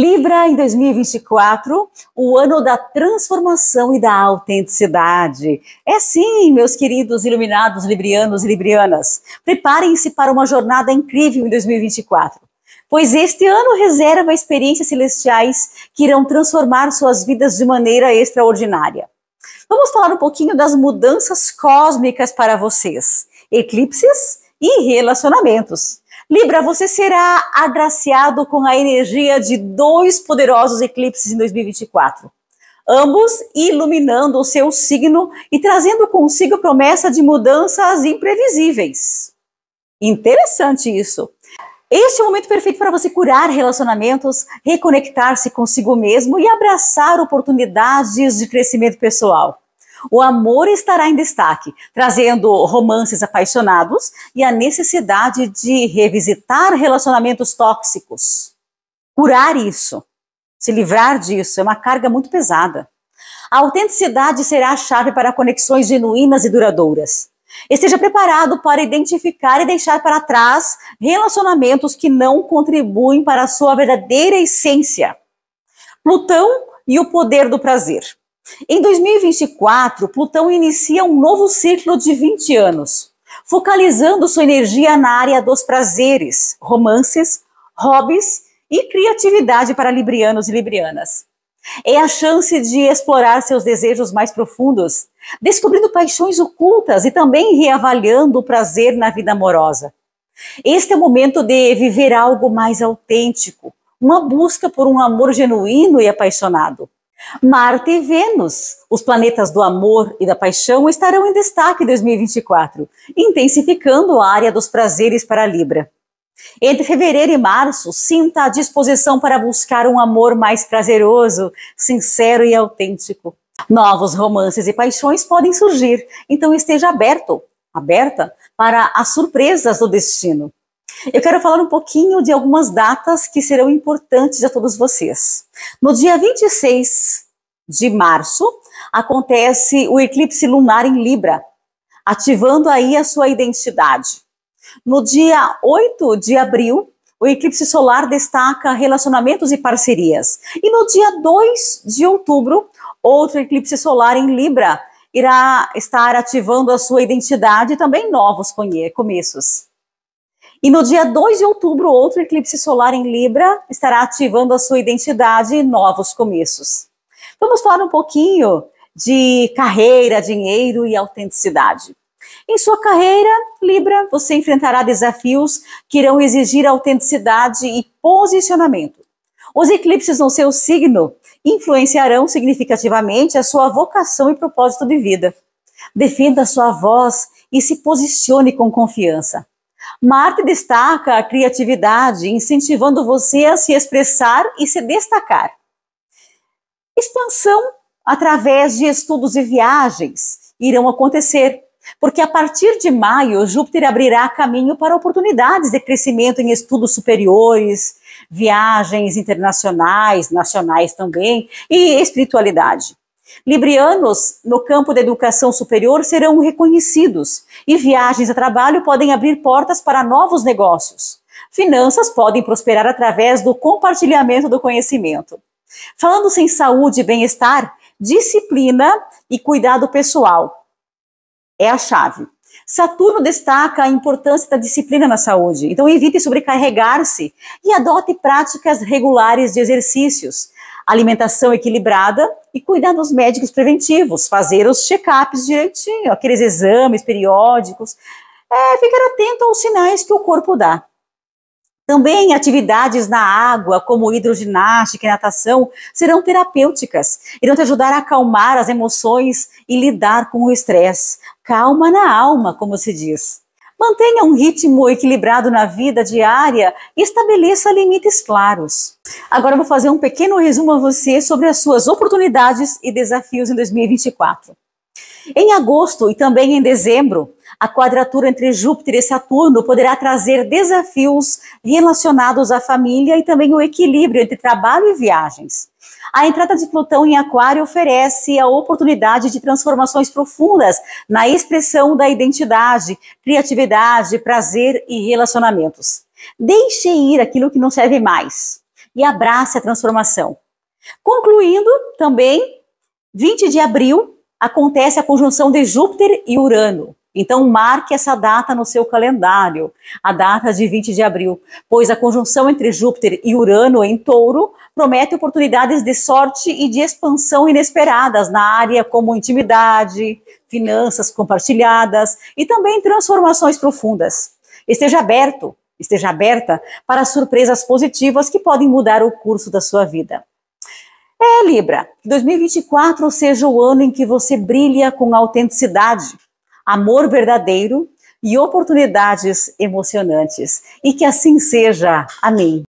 Libra, em 2024, o ano da transformação e da autenticidade. É sim, meus queridos iluminados librianos e librianas. Preparem-se para uma jornada incrível em 2024 pois este ano reserva experiências celestiais que irão transformar suas vidas de maneira extraordinária. Vamos falar um pouquinho das mudanças cósmicas para vocês, eclipses e relacionamentos. Libra, você será agraciado com a energia de dois poderosos eclipses em 2024, ambos iluminando o seu signo e trazendo consigo a promessa de mudanças imprevisíveis. Interessante isso. Este é o momento perfeito para você curar relacionamentos, reconectar-se consigo mesmo e abraçar oportunidades de crescimento pessoal. O amor estará em destaque, trazendo romances apaixonados e a necessidade de revisitar relacionamentos tóxicos. Curar isso, se livrar disso, é uma carga muito pesada. A autenticidade será a chave para conexões genuínas e duradouras. Esteja preparado para identificar e deixar para trás relacionamentos que não contribuem para a sua verdadeira essência. Plutão e o poder do prazer. Em 2024, Plutão inicia um novo ciclo de 20 anos, focalizando sua energia na área dos prazeres, romances, hobbies e criatividade para librianos e librianas. É a chance de explorar seus desejos mais profundos, descobrindo paixões ocultas e também reavaliando o prazer na vida amorosa. Este é o momento de viver algo mais autêntico, uma busca por um amor genuíno e apaixonado. Marte e Vênus, os planetas do amor e da paixão, estarão em destaque em 2024, intensificando a área dos prazeres para a Libra. Entre fevereiro e março, sinta a disposição para buscar um amor mais prazeroso, sincero e autêntico. Novos romances e paixões podem surgir, então esteja aberto, aberta para as surpresas do destino. Eu quero falar um pouquinho de algumas datas que serão importantes a todos vocês. No dia 26 de março, acontece o eclipse lunar em Libra, ativando aí a sua identidade. No dia 8 de abril, o eclipse solar destaca relacionamentos e parcerias. E no dia 2 de outubro, outro eclipse solar em Libra irá estar ativando a sua identidade e também novos começos. E no dia 2 de outubro, outro eclipse solar em Libra estará ativando a sua identidade e novos começos. Vamos falar um pouquinho de carreira, dinheiro e autenticidade. Em sua carreira, Libra, você enfrentará desafios que irão exigir autenticidade e posicionamento. Os eclipses no seu signo influenciarão significativamente a sua vocação e propósito de vida. Defenda sua voz e se posicione com confiança. Marte destaca a criatividade, incentivando você a se expressar e se destacar. Expansão através de estudos e viagens irão acontecer, porque a partir de maio, Júpiter abrirá caminho para oportunidades de crescimento em estudos superiores, viagens internacionais, nacionais também, e espiritualidade. Librianos no campo da educação superior serão reconhecidos e viagens a trabalho podem abrir portas para novos negócios. Finanças podem prosperar através do compartilhamento do conhecimento. Falando-se em saúde e bem-estar, disciplina e cuidado pessoal é a chave. Saturno destaca a importância da disciplina na saúde, então evite sobrecarregar-se e adote práticas regulares de exercícios, alimentação equilibrada, e cuidar dos médicos preventivos, fazer os check-ups direitinho, aqueles exames periódicos, é, ficar atento aos sinais que o corpo dá. Também atividades na água, como hidroginástica e natação, serão terapêuticas. Irão te ajudar a acalmar as emoções e lidar com o estresse. Calma na alma, como se diz. Mantenha um ritmo equilibrado na vida diária e estabeleça limites claros. Agora vou fazer um pequeno resumo a você sobre as suas oportunidades e desafios em 2024. Em agosto e também em dezembro, a quadratura entre Júpiter e Saturno poderá trazer desafios relacionados à família e também o equilíbrio entre trabalho e viagens. A entrada de Plutão em Aquário oferece a oportunidade de transformações profundas na expressão da identidade, criatividade, prazer e relacionamentos. Deixe ir aquilo que não serve mais e abrace a transformação. Concluindo, também, 20 de abril acontece a conjunção de Júpiter e Urano. Então, marque essa data no seu calendário, a data de 20 de abril, pois a conjunção entre Júpiter e Urano em touro promete oportunidades de sorte e de expansão inesperadas na área como intimidade, finanças compartilhadas e também transformações profundas. Esteja aberto, esteja aberta para surpresas positivas que podem mudar o curso da sua vida. É, Libra, que 2024 seja o ano em que você brilha com autenticidade, amor verdadeiro e oportunidades emocionantes. E que assim seja. Amém.